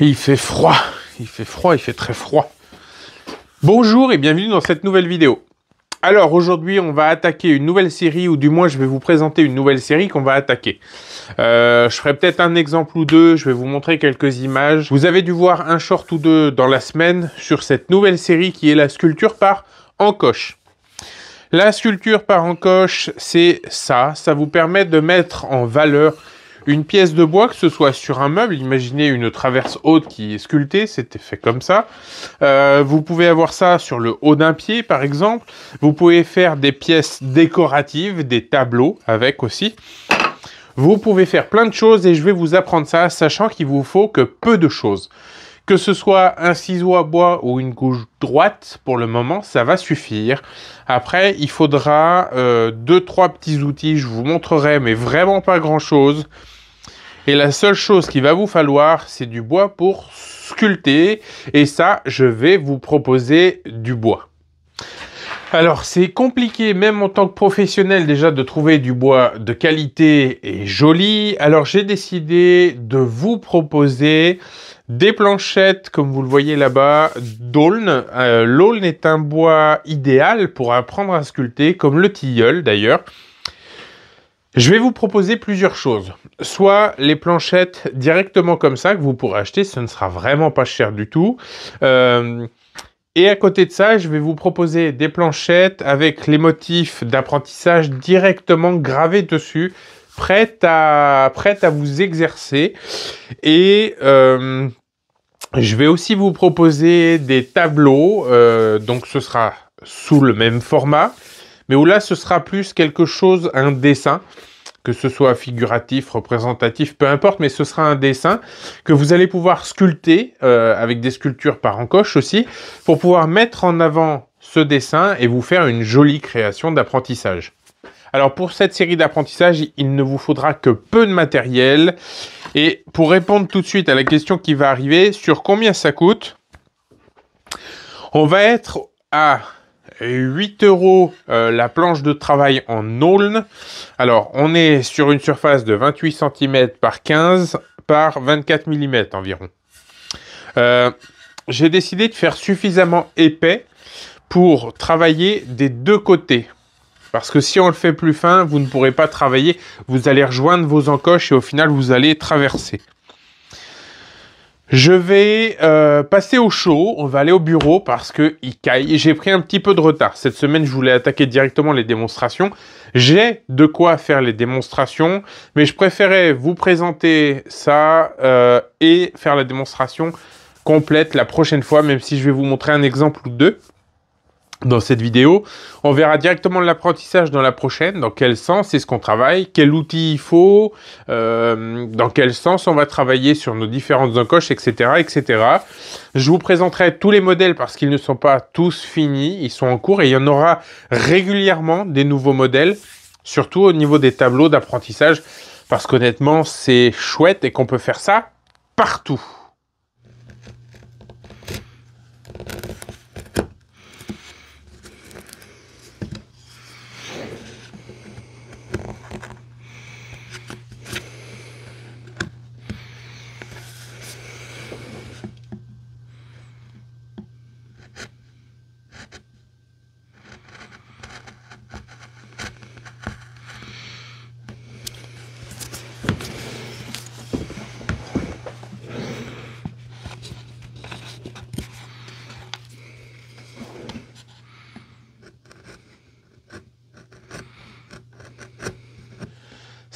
il fait froid, il fait froid, il fait très froid. Bonjour et bienvenue dans cette nouvelle vidéo. Alors aujourd'hui on va attaquer une nouvelle série, ou du moins je vais vous présenter une nouvelle série qu'on va attaquer. Euh, je ferai peut-être un exemple ou deux, je vais vous montrer quelques images. Vous avez dû voir un short ou deux dans la semaine sur cette nouvelle série qui est la sculpture par encoche. La sculpture par encoche, c'est ça, ça vous permet de mettre en valeur une pièce de bois, que ce soit sur un meuble, imaginez une traverse haute qui est sculptée, c'était fait comme ça. Euh, vous pouvez avoir ça sur le haut d'un pied, par exemple. Vous pouvez faire des pièces décoratives, des tableaux avec aussi. Vous pouvez faire plein de choses et je vais vous apprendre ça, sachant qu'il vous faut que peu de choses. Que ce soit un ciseau à bois ou une gouge droite, pour le moment, ça va suffire. Après, il faudra euh, deux, trois petits outils, je vous montrerai, mais vraiment pas grand-chose. Et la seule chose qu'il va vous falloir, c'est du bois pour sculpter. Et ça, je vais vous proposer du bois. Alors, c'est compliqué, même en tant que professionnel, déjà de trouver du bois de qualité et joli. Alors, j'ai décidé de vous proposer des planchettes, comme vous le voyez là-bas, d'aulne. Euh, l'aulne est un bois idéal pour apprendre à sculpter, comme le tilleul d'ailleurs. Je vais vous proposer plusieurs choses. Soit les planchettes directement comme ça que vous pourrez acheter, ce ne sera vraiment pas cher du tout. Euh, et à côté de ça, je vais vous proposer des planchettes avec les motifs d'apprentissage directement gravés dessus, prêtes à, à vous exercer. Et euh, je vais aussi vous proposer des tableaux, euh, donc ce sera sous le même format mais où là ce sera plus quelque chose, un dessin, que ce soit figuratif, représentatif, peu importe, mais ce sera un dessin que vous allez pouvoir sculpter euh, avec des sculptures par encoche aussi, pour pouvoir mettre en avant ce dessin et vous faire une jolie création d'apprentissage. Alors pour cette série d'apprentissage, il ne vous faudra que peu de matériel. Et pour répondre tout de suite à la question qui va arriver sur combien ça coûte, on va être à 8 euros euh, la planche de travail en aulne. Alors, on est sur une surface de 28 cm par 15 par 24 mm environ. Euh, j'ai décidé de faire suffisamment épais pour travailler des deux côtés. Parce que si on le fait plus fin, vous ne pourrez pas travailler, vous allez rejoindre vos encoches et au final vous allez traverser. Je vais euh, passer au show, on va aller au bureau parce que il caille. J'ai pris un petit peu de retard. Cette semaine, je voulais attaquer directement les démonstrations. J'ai de quoi faire les démonstrations, mais je préférais vous présenter ça euh, et faire la démonstration complète la prochaine fois, même si je vais vous montrer un exemple ou deux dans cette vidéo. On verra directement l'apprentissage dans la prochaine, dans quel sens c'est ce qu'on travaille, quel outil il faut, euh, dans quel sens on va travailler sur nos différentes encoches, etc., etc. Je vous présenterai tous les modèles parce qu'ils ne sont pas tous finis, ils sont en cours et il y en aura régulièrement des nouveaux modèles, surtout au niveau des tableaux d'apprentissage, parce qu'honnêtement c'est chouette et qu'on peut faire ça partout.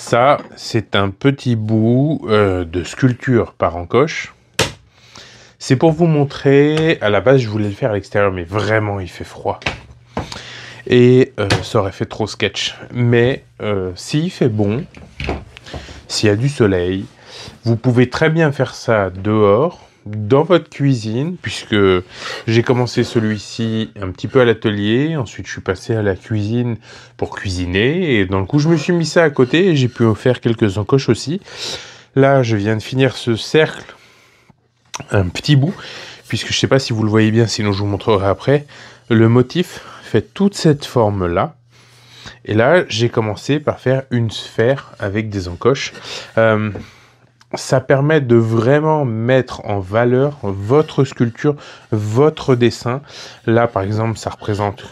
ça, c'est un petit bout euh, de sculpture par encoche. C'est pour vous montrer, à la base je voulais le faire à l'extérieur, mais vraiment il fait froid. Et euh, ça aurait fait trop sketch. Mais euh, s'il fait bon, s'il y a du soleil, vous pouvez très bien faire ça dehors, dans votre cuisine, puisque j'ai commencé celui-ci un petit peu à l'atelier, ensuite je suis passé à la cuisine pour cuisiner, et dans le coup je me suis mis ça à côté, et j'ai pu faire quelques encoches aussi. Là, je viens de finir ce cercle, un petit bout, puisque je sais pas si vous le voyez bien, sinon je vous montrerai après. Le motif fait toute cette forme-là, et là, j'ai commencé par faire une sphère avec des encoches. Euh, ça permet de vraiment mettre en valeur votre sculpture, votre dessin. Là, par exemple, ça représente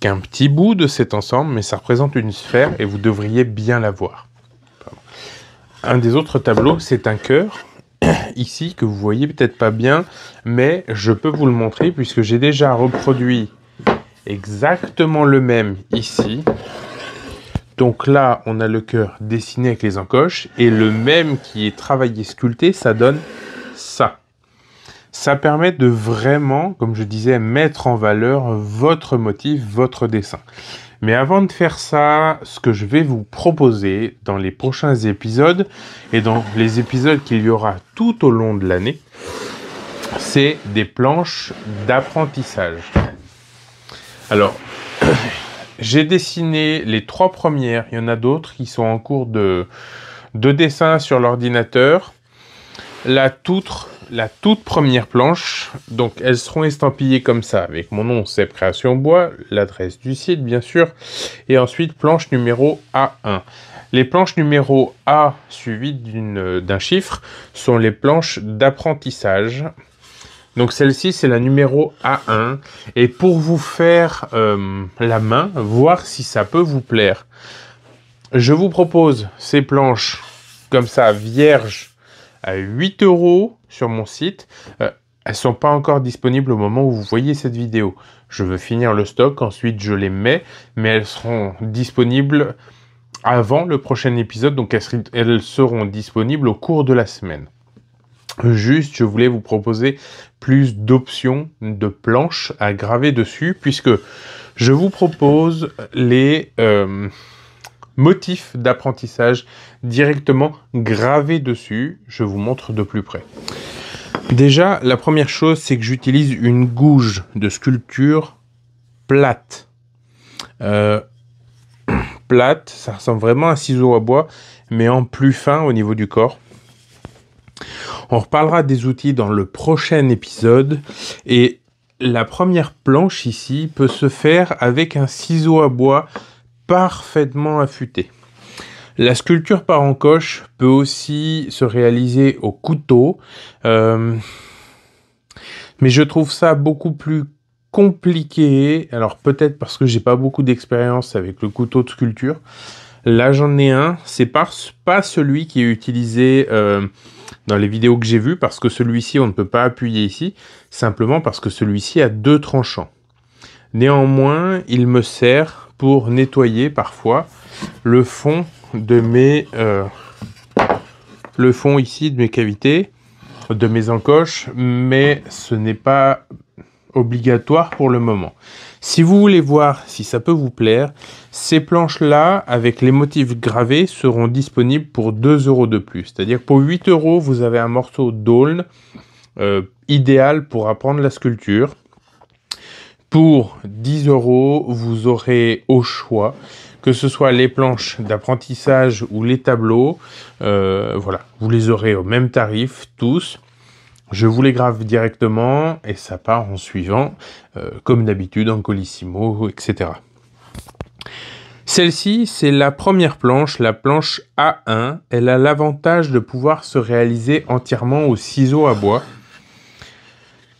qu'un petit bout de cet ensemble, mais ça représente une sphère et vous devriez bien la voir. Un des autres tableaux, c'est un cœur. Ici, que vous voyez peut-être pas bien, mais je peux vous le montrer puisque j'ai déjà reproduit exactement le même ici. Donc là, on a le cœur dessiné avec les encoches et le même qui est travaillé, sculpté, ça donne ça. Ça permet de vraiment, comme je disais, mettre en valeur votre motif, votre dessin. Mais avant de faire ça, ce que je vais vous proposer dans les prochains épisodes et dans les épisodes qu'il y aura tout au long de l'année, c'est des planches d'apprentissage. Alors, j'ai dessiné les trois premières. Il y en a d'autres qui sont en cours de, dessin sur l'ordinateur. La toute, première planche, donc elles seront estampillées comme ça, avec mon nom, c'est Création Bois, l'adresse du site bien sûr, et ensuite planche numéro A1. Les planches numéro A suivies d'un chiffre sont les planches d'apprentissage. Donc celle-ci, c'est la numéro A1. Et pour vous faire euh, la main, voir si ça peut vous plaire, je vous propose ces planches comme ça, vierges, à 8 euros sur mon site. Elles euh, elles sont pas encore disponibles au moment où vous voyez cette vidéo. Je veux finir le stock, ensuite je les mets, mais elles seront disponibles avant le prochain épisode, donc elles seront disponibles au cours de la semaine. Juste, je voulais vous proposer plus d'options de planches à graver dessus, puisque je vous propose les euh, motifs d'apprentissage directement gravés dessus. Je vous montre de plus près. Déjà, la première chose, c'est que j'utilise une gouge de sculpture plate. Euh, plate, ça ressemble vraiment à un ciseau à bois, mais en plus fin au niveau du corps. On reparlera des outils dans le prochain épisode et la première planche ici peut se faire avec un ciseau à bois parfaitement affûté. La sculpture par encoche peut aussi se réaliser au couteau, euh, mais je trouve ça beaucoup plus compliqué. Alors peut-être parce que j'ai pas beaucoup d'expérience avec le couteau de sculpture. Là j'en ai un, c'est pas, pas celui qui est utilisé euh, dans les vidéos que j'ai vues parce que celui-ci, on ne peut pas appuyer ici, simplement parce que celui-ci a deux tranchants. Néanmoins, il me sert pour nettoyer parfois le fond de mes... Euh, le fond ici de mes cavités, de mes encoches, mais ce n'est pas obligatoire pour le moment. Si vous voulez voir si ça peut vous plaire, ces planches-là, avec les motifs gravés, seront disponibles pour 2 euros de plus. C'est-à-dire que pour 8 euros, vous avez un morceau d'aulne euh, idéal pour apprendre la sculpture. Pour 10 euros, vous aurez au choix que ce soit les planches d'apprentissage ou les tableaux, euh, voilà, vous les aurez au même tarif tous. Je vous les grave directement et ça part en suivant, euh, comme d'habitude, en colissimo, etc. Celle-ci, c'est la première planche, la planche A1. Elle a l'avantage de pouvoir se réaliser entièrement au ciseau à bois.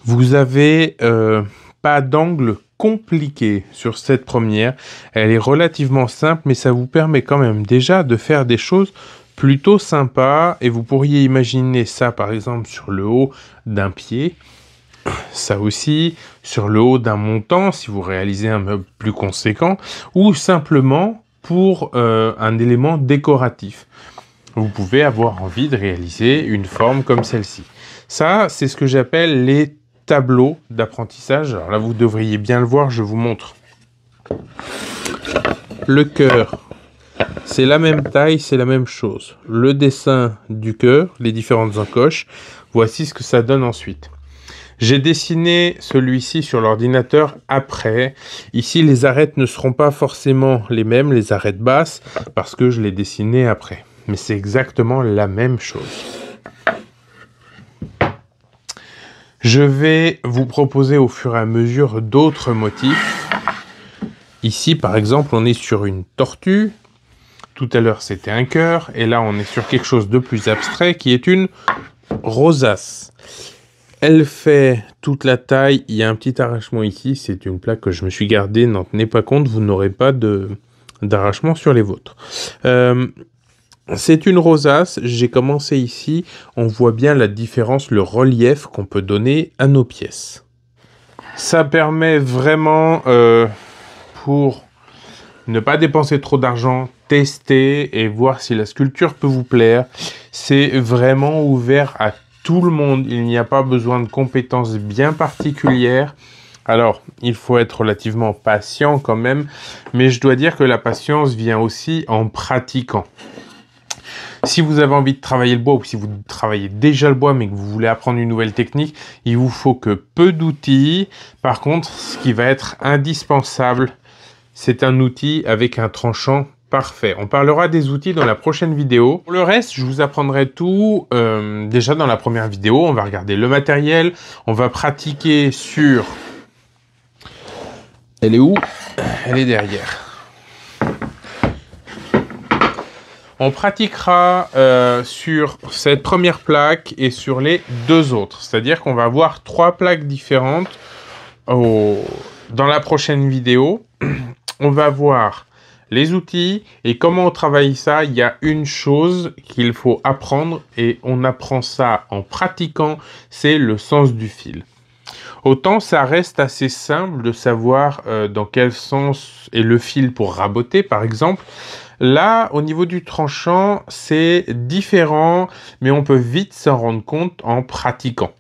Vous n'avez euh, pas d'angle compliqué sur cette première. Elle est relativement simple, mais ça vous permet quand même déjà de faire des choses plutôt sympa et vous pourriez imaginer ça par exemple sur le haut d'un pied, ça aussi sur le haut d'un montant si vous réalisez un meuble plus conséquent ou simplement pour euh, un élément décoratif. Vous pouvez avoir envie de réaliser une forme comme celle-ci. Ça, c'est ce que j'appelle les tableaux d'apprentissage. Alors là, vous devriez bien le voir, je vous montre. Le cœur c'est la même taille, c'est la même chose. Le dessin du cœur, les différentes encoches, voici ce que ça donne ensuite. J'ai dessiné celui-ci sur l'ordinateur après. Ici, les arêtes ne seront pas forcément les mêmes, les arêtes basses, parce que je l'ai dessiné après. Mais c'est exactement la même chose. Je vais vous proposer au fur et à mesure d'autres motifs. Ici, par exemple, on est sur une tortue. Tout à l'heure, c'était un cœur, et là, on est sur quelque chose de plus abstrait qui est une rosace. Elle fait toute la taille. Il y a un petit arrachement ici. C'est une plaque que je me suis gardée. N'en tenez pas compte. Vous n'aurez pas d'arrachement sur les vôtres. Euh, c'est une rosace, j'ai commencé ici, on voit bien la différence, le relief qu'on peut donner à nos pièces. Ça permet vraiment euh, pour ne pas dépenser trop d'argent, tester et voir si la sculpture peut vous plaire. C'est vraiment ouvert à tout le monde. Il n'y a pas besoin de compétences bien particulières. Alors, il faut être relativement patient quand même, mais je dois dire que la patience vient aussi en pratiquant. Si vous avez envie de travailler le bois ou si vous travaillez déjà le bois mais que vous voulez apprendre une nouvelle technique, il vous faut que peu d'outils. Par contre, ce qui va être indispensable, c'est un outil avec un tranchant parfait. On parlera des outils dans la prochaine vidéo. Pour le reste, je vous apprendrai tout euh, déjà dans la première vidéo. On va regarder le matériel, on va pratiquer sur... Elle est où Elle est derrière. On pratiquera euh, sur cette première plaque et sur les deux autres. C'est-à-dire qu'on va avoir trois plaques différentes dans la prochaine vidéo on va voir les outils et comment on travaille ça. Il y a une chose qu'il faut apprendre et on apprend ça en pratiquant, c'est le sens du fil. Autant ça reste assez simple de savoir euh, dans quel sens est le fil pour raboter par exemple. Là, au niveau du tranchant, c'est différent, mais on peut vite s'en rendre compte en pratiquant.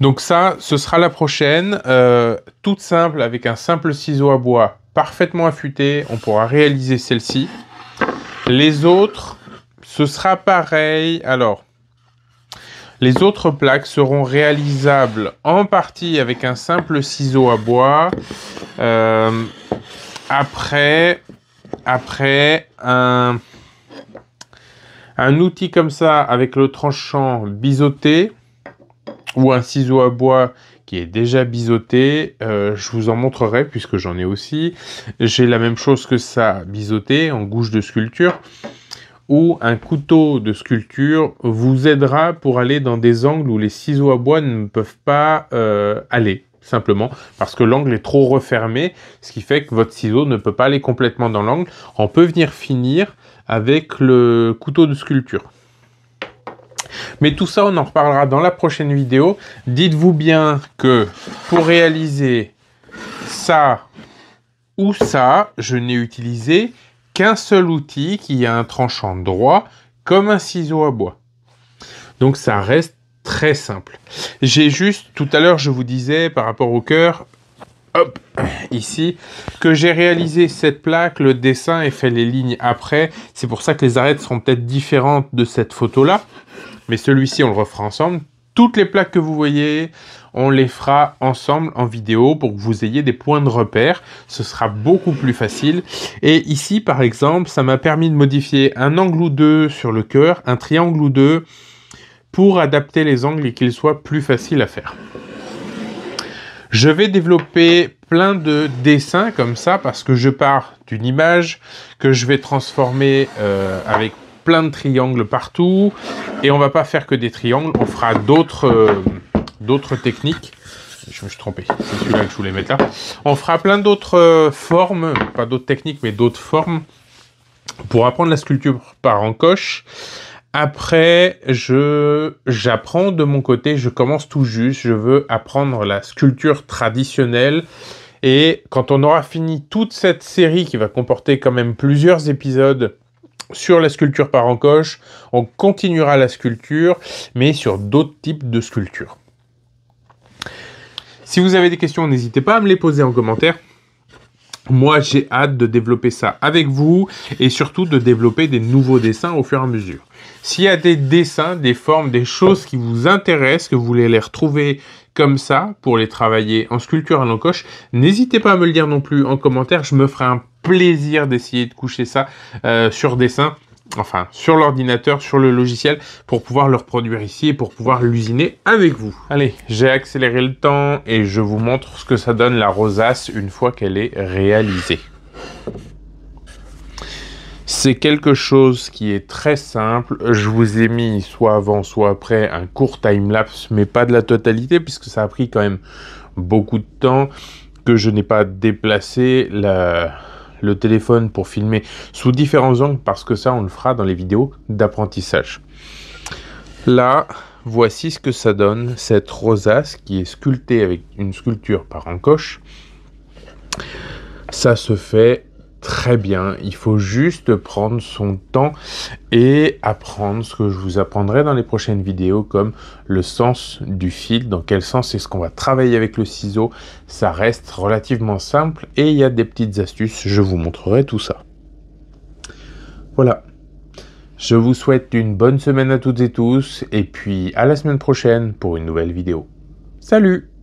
Donc ça, ce sera la prochaine, euh, toute simple, avec un simple ciseau à bois parfaitement affûté, on pourra réaliser celle-ci. Les autres, ce sera pareil. Alors, les autres plaques seront réalisables en partie avec un simple ciseau à bois. Euh, après, après un, un outil comme ça avec le tranchant biseauté, ou un ciseau à bois qui est déjà biseauté. Euh, je vous en montrerai puisque j'en ai aussi. J'ai la même chose que ça biseauté en gouche de sculpture ou un couteau de sculpture vous aidera pour aller dans des angles où les ciseaux à bois ne peuvent pas euh, aller simplement parce que l'angle est trop refermé, ce qui fait que votre ciseau ne peut pas aller complètement dans l'angle. On peut venir finir avec le couteau de sculpture. Mais tout ça, on en reparlera dans la prochaine vidéo. Dites-vous bien que pour réaliser ça ou ça, je n'ai utilisé qu'un seul outil qui a un tranchant droit comme un ciseau à bois. Donc ça reste très simple. J'ai juste, tout à l'heure, je vous disais par rapport au cœur, hop, ici, que j'ai réalisé cette plaque, le dessin et fait les lignes après. C'est pour ça que les arêtes seront peut-être différentes de cette photo-là. Mais celui-ci, on le refera ensemble. Toutes les plaques que vous voyez, on les fera ensemble en vidéo pour que vous ayez des points de repère. Ce sera beaucoup plus facile. Et ici, par exemple, ça m'a permis de modifier un angle ou deux sur le cœur, un triangle ou deux, pour adapter les angles et qu'ils soient plus faciles à faire. Je vais développer plein de dessins comme ça parce que je pars d'une image que je vais transformer euh, avec plein de triangles partout. Et on va pas faire que des triangles, on fera d'autres euh, d'autres techniques. Je me suis trompé, c'est celui-là je voulais mettre là. On fera plein d'autres euh, formes, pas d'autres techniques, mais d'autres formes pour apprendre la sculpture par encoche. Après, je j'apprends de mon côté, je commence tout juste, je veux apprendre la sculpture traditionnelle. Et quand on aura fini toute cette série qui va comporter quand même plusieurs épisodes sur la sculpture par encoche. On continuera la sculpture, mais sur d'autres types de sculptures. Si vous avez des questions, n'hésitez pas à me les poser en commentaire. Moi, j'ai hâte de développer ça avec vous et surtout de développer des nouveaux dessins au fur et à mesure. S'il y a des dessins, des formes, des choses qui vous intéressent, que vous voulez les retrouver comme ça pour les travailler en sculpture à l'encoche, n'hésitez pas à me le dire non plus en commentaire. Je me ferai un plaisir d'essayer de coucher ça euh, sur dessin enfin sur l'ordinateur, sur le logiciel, pour pouvoir le reproduire ici et pour pouvoir l'usiner avec vous. Allez, j'ai accéléré le temps et je vous montre ce que ça donne la rosace une fois qu'elle est réalisée. C'est quelque chose qui est très simple. Je vous ai mis soit avant, soit après un court time-lapse, mais pas de la totalité, puisque ça a pris quand même beaucoup de temps que je n'ai pas déplacé la, le téléphone pour filmer sous différents angles parce que ça on le fera dans les vidéos d'apprentissage. Là, voici ce que ça donne, cette rosace qui est sculptée avec une sculpture par encoche. Ça se fait très bien. Il faut juste prendre son temps et apprendre ce que je vous apprendrai dans les prochaines vidéos comme le sens du fil, dans quel sens est-ce qu'on va travailler avec le ciseau. Ça reste relativement simple et il y a des petites astuces, je vous montrerai tout ça. Voilà. Je vous souhaite une bonne semaine à toutes et tous et puis à la semaine prochaine pour une nouvelle vidéo. Salut